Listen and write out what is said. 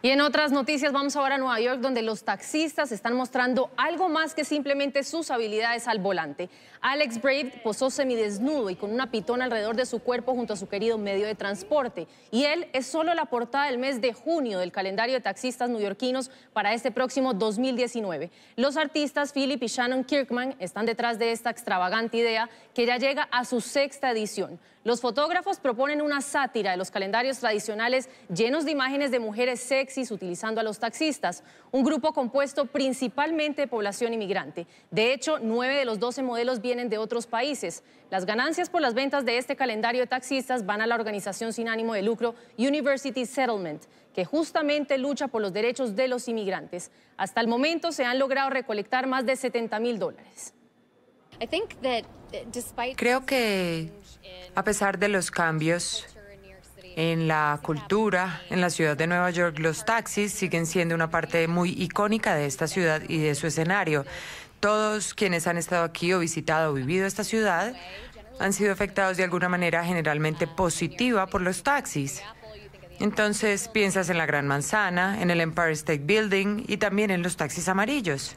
Y en otras noticias vamos ahora a Nueva York, donde los taxistas están mostrando algo más que simplemente sus habilidades al volante. Alex Brave posó semidesnudo y con una pitona alrededor de su cuerpo junto a su querido medio de transporte. Y él es solo la portada del mes de junio del calendario de taxistas neoyorquinos para este próximo 2019. Los artistas Philip y Shannon Kirkman están detrás de esta extravagante idea que ya llega a su sexta edición. Los fotógrafos proponen una sátira de los calendarios tradicionales llenos de imágenes de mujeres sexy utilizando a los taxistas, un grupo compuesto principalmente de población inmigrante. De hecho, nueve de los 12 modelos vienen de otros países. Las ganancias por las ventas de este calendario de taxistas van a la organización sin ánimo de lucro University Settlement, que justamente lucha por los derechos de los inmigrantes. Hasta el momento se han logrado recolectar más de 70 mil dólares. Eh, Creo que a pesar de los cambios en la cultura, en la ciudad de Nueva York, los taxis siguen siendo una parte muy icónica de esta ciudad y de su escenario. Todos quienes han estado aquí o visitado o vivido esta ciudad han sido afectados de alguna manera generalmente positiva por los taxis. Entonces piensas en la Gran Manzana, en el Empire State Building y también en los taxis amarillos.